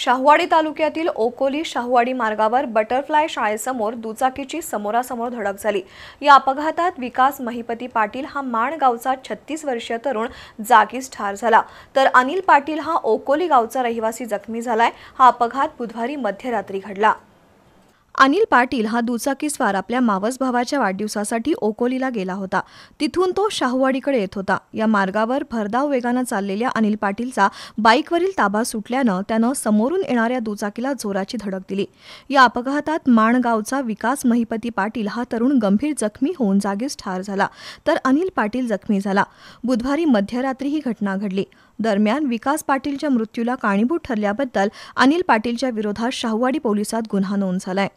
शाहवाडी तालुक्यातील ओकोली शाहवाडी मार्गावर बटरफ्लाय शाळेसमोर दुचाकीची समोरासमोर धडक झाली या अपघातात विकास महिपती पाटील हा माण गावचा छत्तीस वर्षीय तरुण जागीच ठार झाला तर अनिल पाटील हा ओकोली गावचा रहिवासी जखमी झालाय हा अपघात बुधवारी मध्यरात्री घडला अनिल पाटील हा दुचाकीस्वार आपल्या मावस भावाच्या वाढदिवसासाठी ओकोलीला गेला होता तिथून तो शाहूवाडीकडे येत होता या मार्गावर भरधाव वेगानं चाललेल्या अनिल पाटीलचा बाईकवरील ताबा सुटल्यानं त्यानं समोरून येणाऱ्या दुचाकीला जोराची धडक दिली या अपघातात माणगावचा विकास महिपती पाटील हा तरुण गंभीर जखमी होऊन जागीच ठार झाला तर अनिल पाटील जखमी झाला बुधवारी मध्यरात्री ही घटना घडली दरम्यान विकास पाटीलच्या मृत्यूला कारणीभूत ठरल्याबद्दल अनिल पाटीलच्या विरोधात शाहूवाडी पोलिसात गुन्हा नोंद झालाय